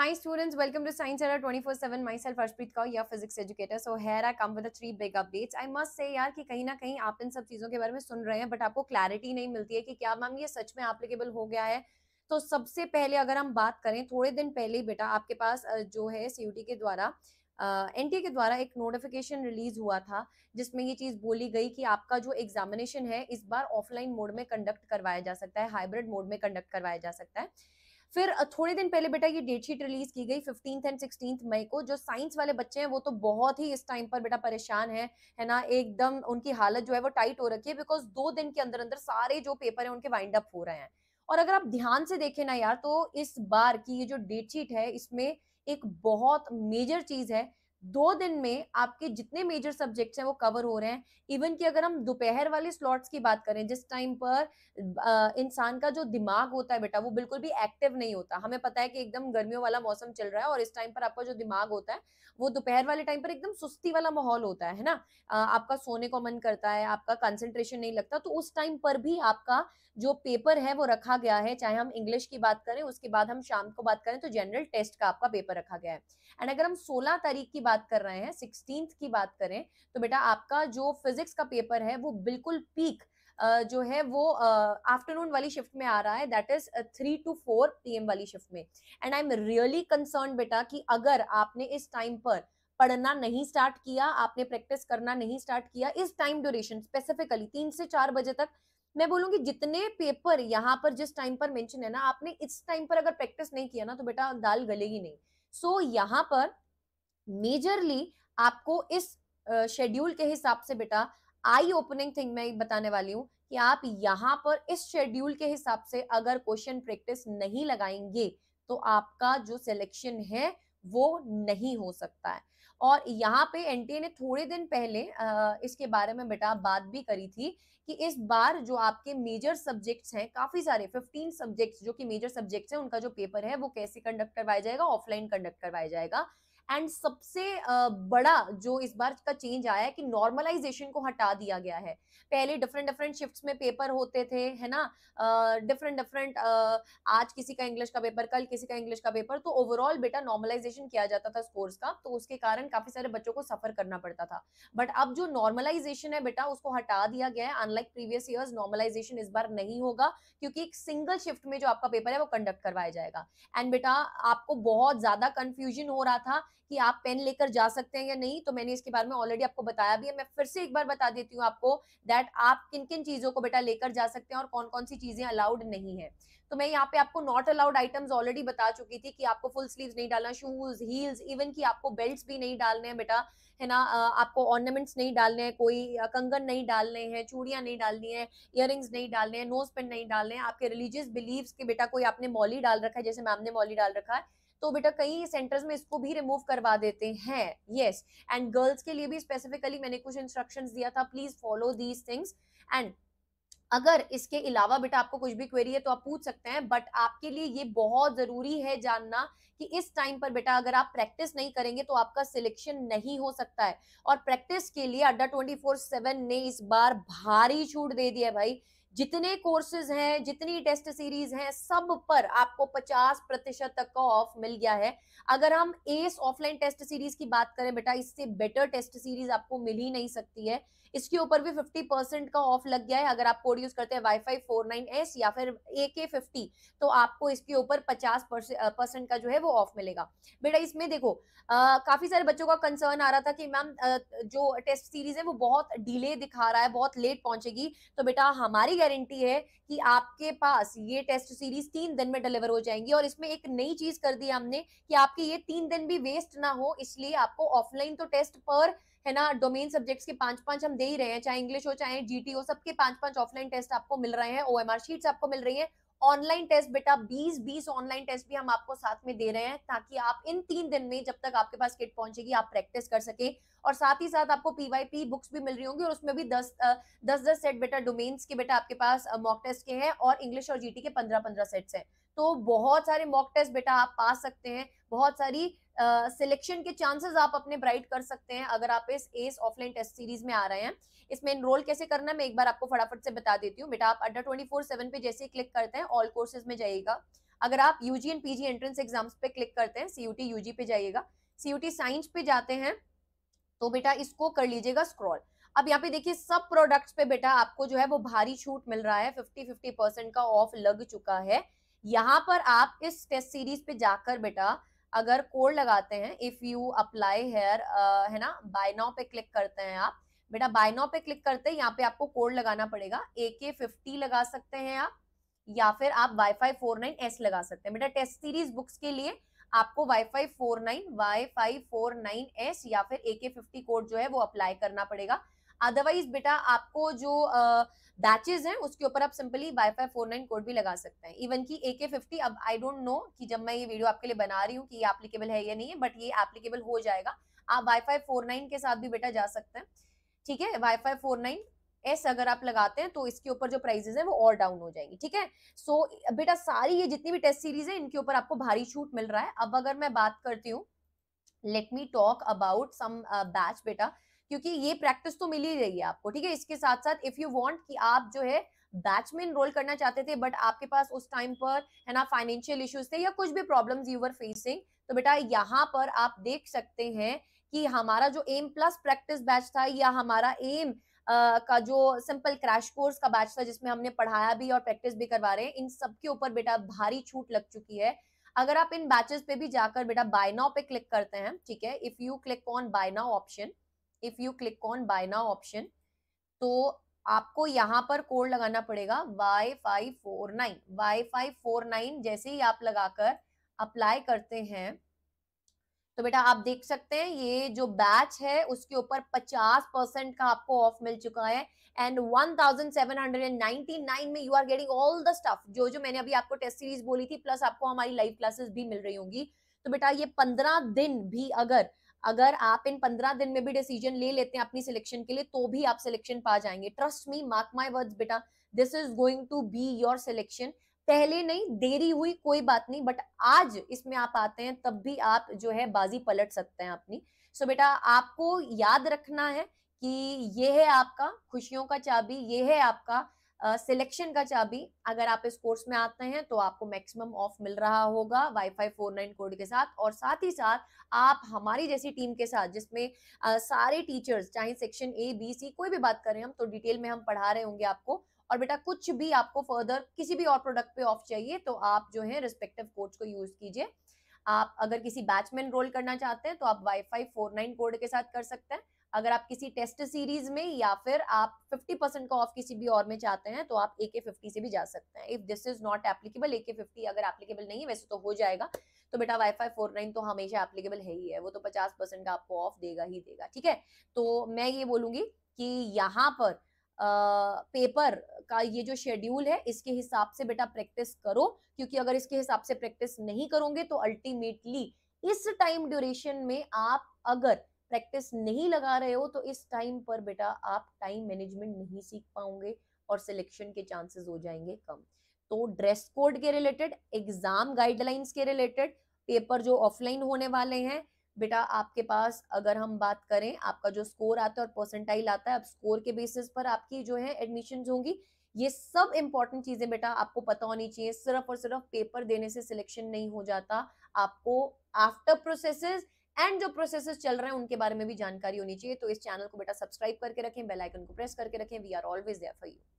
Hi students, welcome to Science Era 24/7. Myself Arshpreet Kaur, your physics educator. So here I come with the three big updates. I must say यार कि कहीं ना कहीं आप इन सब चीज़ों के बारे में सुन रहे हैं बट आपको क्लैरिटी नहीं मिलती है कि क्या मैम ये सच में applicable हो गया है तो सबसे पहले अगर हम बात करें थोड़े दिन पहले बेटा आपके पास जो है CUT के द्वारा एन uh, के द्वारा एक नोटिफिकेशन रिलीज हुआ था जिसमें ये चीज बोली गई कि आपका जो एग्जामिनेशन है इस बार ऑफलाइन मोड में कंडक्ट करवाया जा सकता है हाइब्रिड मोड में कंडक्ट करवाया जा सकता है फिर थोड़े दिन पहले बेटा ये डेट शीट रिलीज की गई फिफ्टींथ एंड सिक्सटींथ मई को जो साइंस वाले बच्चे हैं वो तो बहुत ही इस टाइम पर बेटा परेशान है है ना एकदम उनकी हालत जो है वो टाइट हो रखी है बिकॉज दो दिन के अंदर अंदर सारे जो पेपर है उनके वाइंड अप हो रहे हैं और अगर आप ध्यान से देखें ना यार तो इस बार की ये जो डेट शीट है इसमें एक बहुत मेजर चीज है दो दिन में आपके जितने मेजर सब्जेक्ट्स हैं वो कवर हो रहे हैं इवन कि अगर हम दोपहर वाले स्लॉट्स की बात करें जिस टाइम पर इंसान का जो दिमाग होता है बेटा वो बिल्कुल भी एक्टिव नहीं होता हमें पता है कि एकदम गर्मियों वाला मौसम चल रहा है और इस टाइम पर आपका जो दिमाग होता है वो दोपहर वाले टाइम पर एकदम सुस्ती वाला माहौल होता है ना आपका सोने को मन करता है आपका कंसेंट्रेशन नहीं लगता तो उस टाइम पर भी आपका जो पेपर है वो रखा गया है चाहे हम इंग्लिश की बात करें उसके बाद हम शाम को बात करें तो जनरल टेस्ट का आपका पेपर रखा गया है एंड अगर हम सोलह तारीख की बात कर रहे हैं सिक्सटीन की बात करें तो बेटा आपका जो फिजिक्स का पेपर है वो बिल्कुल पीक Uh, जो है वो आफ्टरनून uh, वाली शिफ्ट में आ रहा है that is three two four P वाली शिफ्ट में and I am really concern बेटा कि अगर आपने इस टाइम पर पढ़ना नहीं स्टार्ट किया आपने प्रैक्टिस करना नहीं स्टार्ट किया इस टाइम ड्यूरेशन स्पेसिफिकली तीन से चार बजे तक मैं बोलूंगी जितने पेपर यहाँ पर जिस टाइम पर मेंशन है ना आपने इस टाइम पर अगर प्रैक्टिस नहीं किया ना तो बेटा दाल गलेगी नहीं सो so, यहाँ पर मेजरली आपको इस शेड्यूल के हिसाब से बेटा आई ओपनिंग थिंग मैं बताने वाली हूँ कि आप यहाँ पर इस शेड्यूल के हिसाब से अगर क्वेश्चन प्रैक्टिस नहीं लगाएंगे तो आपका जो सिलेक्शन है वो नहीं हो सकता है और यहाँ पे एनटीए ने थोड़े दिन पहले इसके बारे में बेटा बात भी करी थी कि इस बार जो आपके मेजर सब्जेक्ट्स हैं काफी सारे 15 सब्जेक्ट्स जो कि मेजर सब्जेक्ट्स हैं उनका जो पेपर है वो कैसे कंडक्ट करवाया जाएगा ऑफलाइन कंडक्ट करवाया जाएगा एंड सबसे बड़ा जो इस बार का चेंज आया है कि नॉर्मलाइजेशन को हटा दिया गया है पहले डिफरेंट डिफरेंट शिफ्ट्स में पेपर होते थे है ना डिफरेंट डिफरेंट आज किसी का इंग्लिश का पेपर कल किसी का इंग्लिश का पेपर तो ओवरऑल बेटा नॉर्मलाइजेशन किया जाता था स्कोर्स का तो उसके कारण काफी सारे बच्चों को सफर करना पड़ता था बट अब जो नॉर्मलाइजेशन है बेटा उसको हटा दिया गया है अनलाइक प्रीवियस ईयर्स नॉर्मलाइजेशन इस बार नहीं होगा क्योंकि एक सिंगल शिफ्ट में जो आपका पेपर है वो कंडक्ट करवाया जाएगा एंड बेटा आपको बहुत ज्यादा कंफ्यूजन हो रहा था कि आप पेन लेकर जा सकते हैं या नहीं तो मैंने इसके बारे में ऑलरेडी आपको बताया भी है मैं फिर से एक बार बता देती हूँ आपको दैट आप किन किन चीजों को बेटा लेकर जा सकते हैं और कौन कौन सी चीजें अलाउड नहीं है तो मैं यहाँ पे आपको नॉट अलाउड आइटम्स ऑलरेडी बता चुकी थी कि आपको फुल स्लीव नहीं डालना शूज हील्स इवन की आपको बेल्ट भी नहीं डालने हैं बेटा है ना आपको ऑर्नामेंट्स नहीं डालने हैं कोई कंगन नहीं डालने हैं चूड़ियाँ नहीं डालनी है इयर नहीं डालने हैं नोज पेन नहीं डालने हैं आपके रिलीजियस बिलीव्स के बेटा कोई आपने मॉली डाल रखा है जैसे मैम ने मॉली डाल रखा है तो बेटा कई सेंटर्स में इसको भी रिमूव करवा देते हैं येस एंड गर्ल्स के लिए भी स्पेसिफिकली मैंने कुछ इंस्ट्रक्शन दिया था please follow these things and अगर इसके अलावा बेटा आपको कुछ भी क्वेरी है तो आप पूछ सकते हैं बट आपके लिए ये बहुत जरूरी है जानना कि इस टाइम पर बेटा अगर आप प्रैक्टिस नहीं करेंगे तो आपका सिलेक्शन नहीं हो सकता है और प्रैक्टिस के लिए अड्डा ट्वेंटी फोर सेवन ने इस बार भारी छूट दे दी है भाई जितने कोर्सेज हैं जितनी टेस्ट सीरीज हैं सब पर आपको 50 प्रतिशत तक का ऑफ मिल गया है अगर हम एस ऑफलाइन टेस्ट सीरीज की बात करें बेटा इससे बेटर टेस्ट सीरीज आपको मिल ही नहीं सकती है इसके ऊपर भी 50 परसेंट का ऑफ लग गया है अगर आप कोड यूज करते हैं Y five four nine S या फिर ए के फिफ्टी तो आपको इसके ऊपर 50 परसेंट का जो है वो ऑफ मिलेगा बेटा इसमें देखो आ, काफी सारे बच्चों का कंसर्न आ रहा था कि मैम जो टेस्ट सीरीज है वो बहुत डिले दिखा रहा है बहुत लेट पहुंचेगी तो बेटा हमारी गारंटी है कि आपके पास ये टेस्ट सीरीज तीन दिन में डिलीवर हो जाएंगी और इसमें एक नई चीज कर दी हमने कि आपके ये तीन दिन भी वेस्ट ना हो इसलिए आपको ऑफलाइन तो टेस्ट पर है ना डोमेन सब्जेक्ट्स के पांच पांच हम दे ही रहे हैं चाहे इंग्लिश हो चाहे जीटी हो सबके पांच पांच ऑफलाइन टेस्ट आपको मिल रहे हैं ओएमआर शीट्स आपको मिल रही है ऑनलाइन टेस्ट बेटा 20 20 ऑनलाइन टेस्ट भी हम आपको साथ में दे रहे हैं ताकि आप इन तीन दिन में जब तक आपके पास किट पहुंचेगी आप प्रैक्टिस कर सके और साथ ही साथ आपको पीवाईपी बुक्स भी मिल रही होंगी और उसमें भी दस दस दस सेट बेटा डोमेन्स के बेटा आपके पास मॉक टेस्ट के हैं और इंग्लिश और जीटी के पंद्रह पंद्रह सेट्स हैं तो बहुत सारे मॉक टेस्ट बेटा आप पा सकते हैं बहुत सारी सिलेक्शन uh, के चांसेस आप अपने ब्राइट कर सकते हैं अगर आप इस एस ऑफलाइन टेस्ट सीरीज में आ रहे हैं इसमें इनरोल कैसे करना मैं एक बार आपको फटाफट से बता देती हूँ बेटा आप अड्डा ट्वेंटी फोर सेवन पे जैसे ही क्लिक करते हैं ऑल कोर्सेज में जाइएगा अगर आप UG and PG entrance exams पे क्लिक करते हैं सीयूटी यूजी पे जाइएगा सीयूटी साइंस पे जाते हैं तो बेटा इसको कर लीजिएगा स्क्रॉल अब यहाँ पे देखिए सब प्रोडक्ट्स पे बेटा आपको जो है वो भारी छूट मिल रहा है फिफ्टी फिफ्टी परसेंट का ऑफ लग चुका है यहाँ पर आप इस टेस्ट सीरीज पे जाकर बेटा अगर कोड लगाते हैं इफ यू अप्लाई हेयर है ना बाय नाउ पे क्लिक करते हैं आप बेटा बाय नाउ पे क्लिक करते हैं यहाँ पे आपको कोड लगाना पड़ेगा ए के फिफ्टी लगा सकते हैं आप या फिर आप Y five four nine S लगा सकते हैं बेटा टेस्ट सीरीज बुक्स के लिए आपको Y five four nine Y five four nine S या फिर ए के फिफ्टी कोड जो है वो अप्लाई करना पड़ेगा अदरवाइज बेटा आपको जो बैचेज हैं उसके ऊपर आप simply Y five four nine code भी लगा सकते हैं इवन की ए के फिफ्टी अब आई डोंट नो कि जब मैं ये वीडियो आपके लिए बना रही हूँ कि ये एप्लीकेबल है या नहीं है बट ये एप्लीकेबल हो जाएगा आप वाई फाई फोर नाइन के साथ भी बेटा जा सकते हैं ठीक है Y five four nine S अगर आप लगाते हैं तो इसके ऊपर जो प्राइजेस हैं वो और डाउन हो जाएंगी ठीक है सो so, बेटा सारी ये जितनी भी टेस्ट सीरीज है इनके ऊपर आपको भारी छूट मिल रहा है अब अगर मैं बात करती हूँ let me talk about some batch बेटा क्योंकि ये प्रैक्टिस तो मिल ही रही है आपको ठीक है इसके साथ साथ इफ यू वॉन्ट कि आप जो है बैचमैन रोल करना चाहते थे बट आपके पास उस टाइम पर है ना फाइनेंशियल इश्यूज थे या कुछ भी प्रॉब्लम यू आर फेसिंग तो बेटा यहाँ पर आप देख सकते हैं कि हमारा जो एम प्लस प्रैक्टिस बैच था या हमारा एम Uh, का जो सिंपल क्रैश कोर्स का बैच था जिसमें हमने पढ़ाया भी और प्रैक्टिस भी करवा रहे हैं इन सब के ऊपर बेटा भारी छूट लग चुकी है अगर आप इन बैचेस पे भी जाकर बेटा बाय नाउ पे क्लिक करते हैं ठीक है if you click on buy now option if you click on buy now option तो आपको यहाँ पर कोड लगाना पड़ेगा Y five four nine Y five four nine जैसे ही आप लगाकर अप्लाई करते हैं तो बेटा आप देख सकते हैं ये जो बैच है उसके ऊपर 50 परसेंट का आपको ऑफ मिल चुका है एंड 1799 में you are getting all the stuff जो जो मैंने अभी आपको टेस्ट सीरीज बोली थी प्लस आपको हमारी लाइव क्लासेस भी मिल रही होंगी तो बेटा ये 15 दिन भी अगर अगर आप इन पंद्रह दिन में भी डिसीजन ले लेते हैं अपनी सिलेक्शन के लिए तो भी आप सिलेक्शन पा जाएंगे trust me mark my words बेटा this is going to be your selection पहले नहीं देरी हुई कोई बात नहीं बट आज इसमें आप आते हैं तब भी आप जो है बाजी पलट सकते हैं अपनी सो so बेटा आपको याद रखना है कि ये है आपका खुशियों का चाबी ये है आपका सिलेक्शन का चाबी अगर आप इस कोर्स में आते हैं तो आपको मैक्सिमम ऑफ मिल रहा होगा वाईफाई फोर नाइन कोड के साथ और साथ ही साथ आप हमारी जैसी टीम के साथ जिसमें आ, सारे टीचर्स चाहे सेक्शन ए बी सी कोई भी बात करें हम तो डिटेल में हम पढ़ा रहे होंगे आपको और बेटा कुछ भी आपको फर्दर किसी भी और प्रोडक्ट पे ऑफ चाहिए तो आप जो है रिस्पेक्टिव कोर्स को यूज कीजिए आप अगर किसी बैच में करना चाहते हैं तो आप Y five four nine code के साथ कर सकते हैं अगर आप किसी टेस्ट सीरीज में या फिर आप 50 परसेंट का ऑफ किसी भी और में चाहते हैं तो आप ए के फिफ्टी से भी जा सकते हैं if this is not applicable A K fifty अगर एप्लीकेबल नहीं है वैसे तो हो जाएगा तो बेटा वाई फाई फोर नाइन तो हमेशा एप्लीकेबल है ही है वो तो पचास परसेंट का आपको ऑफ देगा ही देगा ठीक है तो मैं ये बोलूंगी कि यहाँ पर आ, पेपर का ये जो शेड्यूल है इसके हिसाब से बेटा प्रैक्टिस करो क्योंकि अगर इसके हिसाब से प्रैक्टिस नहीं करोगे तो अल्टीमेटली इस टाइम ड्यूरेशन में आप अगर प्रैक्टिस नहीं लगा रहे हो तो इस टाइम पर बेटा आप टाइम मैनेजमेंट नहीं सीख पाओगे और सिलेक्शन के चांसेस हो जाएंगे कम तो ड्रेस कोड के रिलेटेड एग्जाम गाइडलाइंस के रिलेटेड पेपर जो ऑफलाइन होने वाले हैं बेटा आपके पास अगर हम बात करें आपका जो स्कोर आता है और परसेंटाइल आता है अब स्कोर के बेसिस पर आपकी जो है एडमिशन होंगी ये सब इंपॉर्टेंट चीजें बेटा आपको पता होनी चाहिए सिर्फ और सिर्फ पेपर देने से सिलेक्शन नहीं हो जाता आपको आफ्टर प्रोसेसेस एंड जो प्रोसेसेस चल रहे हैं उनके बारे में भी जानकारी होनी चाहिए तो इस चैनल को बेटा सब्सक्राइब करके रखें बेल आइकन को प्रेस करके रखें we are always there for you